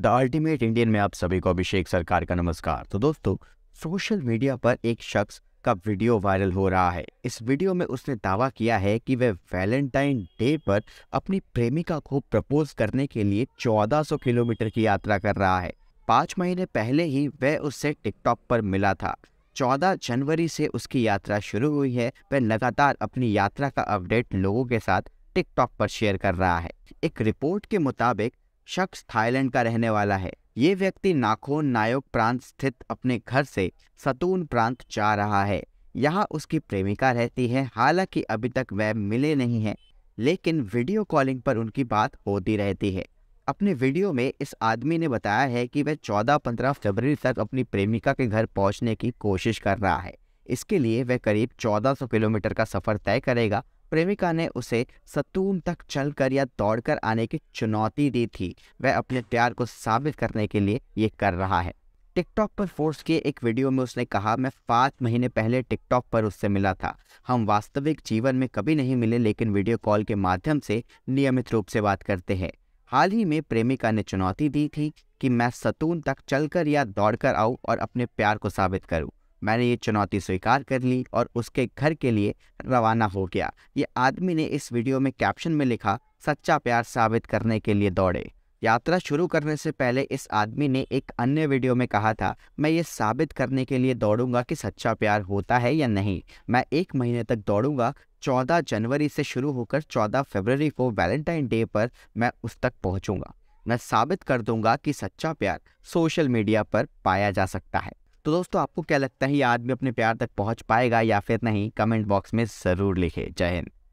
the ultimate Indian में आप सभी को अभिषेक सरकार का नमस्कार तो दोस्तों सोशल मीडिया पर एक शख्स का वीडियो वायरल हो रहा है इस वीडियो में उसने दावा किया है कि वह वैलेंटाइन डे पर अपनी प्रेमिका को प्रपोज करने के लिए 1400 किलोमीटर की यात्रा कर रहा है पाँच महीने पहले ही वह उससे टिकटॉक पर मिला था 14 जनवरी से उसकी यात्रा शुरू हुई है वह लगातार अपनी यात्रा का अपडेट लोगों के साथ टिकटॉक पर शेयर कर रहा है एक रिपोर्ट के मुताबिक शख्स थाईलैंड का रहने वाला है ये व्यक्ति नाखोन नायक प्रांत स्थित अपने घर से सतून प्रांत जा रहा है यहाँ उसकी प्रेमिका रहती है हालांकि अभी तक वह मिले नहीं हैं लेकिन वीडियो कॉलिंग पर उनकी बात होती रहती है अपने वीडियो में इस आदमी ने बताया है कि वह 14-15 फरवरी तक अपनी प्रेमिका के घर पहुंचने की कोशिश कर रहा है इसके लिए वह करीब 1400 किलोमीटर का सफ़र तय करेगा प्रेमिका ने उसे सतून तक चलकर या दौड़कर आने की चुनौती दी थी वह अपने प्यार को साबित करने के लिए ये कर रहा है टिकटॉक पर फोर्स किए एक वीडियो में उसने कहा मैं पाँच महीने पहले टिकटॉक पर उससे मिला था हम वास्तविक जीवन में कभी नहीं मिले लेकिन वीडियो कॉल के माध्यम से नियमित रूप से बात करते हैं हाल ही में प्रेमिका ने चुनौती दी थी कि मैं सतून तक चलकर या दौड़कर आऊँ और अपने प्यार को साबित करूँ मैंने ये चुनौती स्वीकार कर ली और उसके घर के लिए रवाना हो गया ये आदमी ने इस वीडियो में कैप्शन में लिखा सच्चा प्यार साबित करने के लिए दौड़े यात्रा शुरू करने से पहले इस आदमी ने एक अन्य वीडियो में कहा था मैं ये साबित करने के लिए दौड़ूंगा कि सच्चा प्यार होता है या नहीं मैं एक महीने तक दौड़ूंगा 14 जनवरी से शुरू होकर 14 फरवरी को वैलेंटाइन डे पर मैं उस तक पहुंचूंगा मैं साबित कर दूंगा कि सच्चा प्यार सोशल मीडिया पर पाया जा सकता है तो दोस्तों आपको क्या लगता है ये आदमी अपने प्यार तक पहुंच पाएगा या फिर नहीं कमेंट बॉक्स में ज़रूर लिखे जय हिंद